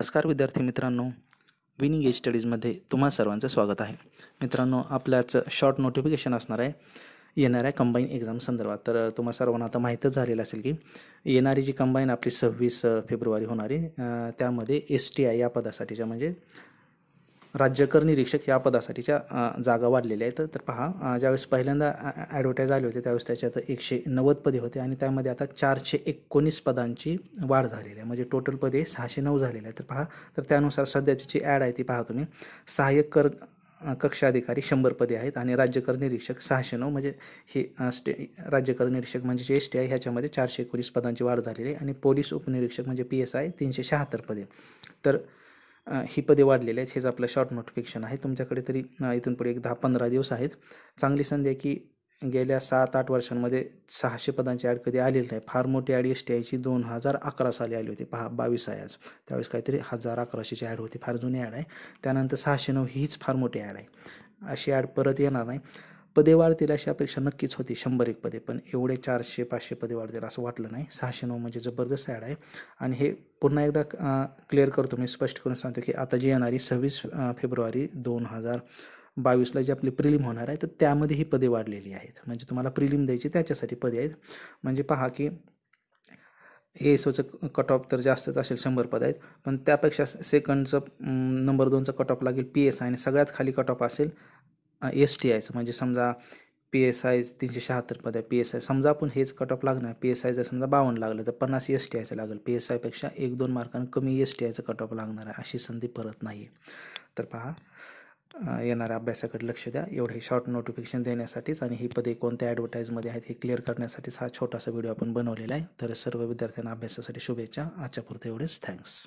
नमस्कार विद्यार्थी मित्रांनो विनिंग एज स्टडीजमध्ये तुम्हा सर्वांचं स्वागत आहे मित्रांनो आपल्याच शॉर्ट नोटिफिकेशन असणार आहे येणाऱ्या कंबाईन एक्झाम संदर्भात तर तुम्हा सर्वांना आता माहीतच झालेलं असेल की येणारी जी कंबाईन आपली सव्वीस फेब्रुवारी होणारी त्यामध्ये एस टी आय या पदासाठीच्या म्हणजे राज्यकर निरीक्षक या पदासाठीच्या जागा वाढलेल्या आहेत तर पहा ज्यावेळेस पहिल्यांदा ॲडव्हर्टाईज आले होते त्यावेळेस त्याच्यात एकशे नव्वद पदे होते आणि त्यामध्ये आता चारशे एकोणीस पदांची वाढ झालेली आहे म्हणजे टोटल पदे सहाशे नऊ झालेले आहेत तर पहा तर त्यानुसार सध्याची जी ॲड आहे ती पहा तुम्ही सहाय्यक कर कक्षाधिकारी शंभर पदे आहेत आणि राज्यकर निरीक्षक सहाशे नऊ म्हणजे हे स्टे राज्यकर निरीक्षक म्हणजे जे एस टी आय ह्याच्यामध्ये चारशे एकोणीस पदांची वाढ झालेली आहे आणि पोलीस उपनिरीक्षक म्हणजे पी एस आय तीनशे शहात्तर पदे तर ही पदे वाढलेली आहेत हेच आपलं शॉर्ट नोटिफिकेशन आहे तुमच्याकडे तरी इथून पुढे एक दहा पंधरा दिवस आहेत चांगली संधी आहे की गेल्या सात आठ वर्षांमध्ये सहाशे पदांची ॲड कधी आलेली नाही फार मोठी ॲड एस टी आयची दोन हजार अकरा साली आली होती पहा बावीस आहे आज त्यावेळेस काहीतरी हजार अकराशेची ॲड होती फार जुनी ॲड आहे त्यानंतर सहाशे नऊ हीच फार मोठी ॲड आहे अशी ॲड परत येणार नाही पदे वाढतील अशी अपेक्षा नक्कीच होती शंभर एक पदे पण एवढे चारशे पाचशे पदे वाढतील असं वाटलं नाही सहाशे नऊ म्हणजे जबरदस्त ॲड आहे आणि हे पुन्हा एकदा क्लिअर करतो मी स्पष्ट करून सांगतो की आता जी येणारी सव्वीस फेब्रुवारी दोन हजार बावीसला जी आपली प्रिलिम होणार आहे तर त्यामध्ये ही पदे वाढलेली आहेत म्हणजे तुम्हाला प्रिलिम द्यायची त्याच्यासाठी पदे आहेत म्हणजे पहा की एसओचं कट ऑफ तर जास्तच असेल शंभर पद आहेत पण त्यापेक्षा सेकंडचं नंबर दोनचं कट ऑफ लागेल पी एस आणि सगळ्यात खाली कट ऑफ असेल एस टी आयचं म्हणजे समजा पी एस आय तीनशे शहात्तर पद आहे पी एस आय समजा आपण हेच कट ऑफ लागणार पी एस आय जर समजा बावन्न लागलं तर पन्नास एस टी आयचं लागेल पी एस आयपेक्षा एक दोन मार्कांनी कमी एस टी आयचं कट ऑफ लागणार आहे अशी संधी परत नाही आहे तर पहा येणाऱ्या अभ्यासाकडे लक्ष द्या एवढे शॉर्ट नोटिफिकेशन देण्यासाठीच आणि ही पदे कोणत्या ॲडव्हर्टाईजमध्ये आहेत हे क्लिअर करण्यासाठीच हा छोटासा व्हिडिओ आपण बनवलेला आहे तर सर्व विद्यार्थ्यांना अभ्यासासाठी शुभेच्छा आजच्यापुरते एवढेच थँक्स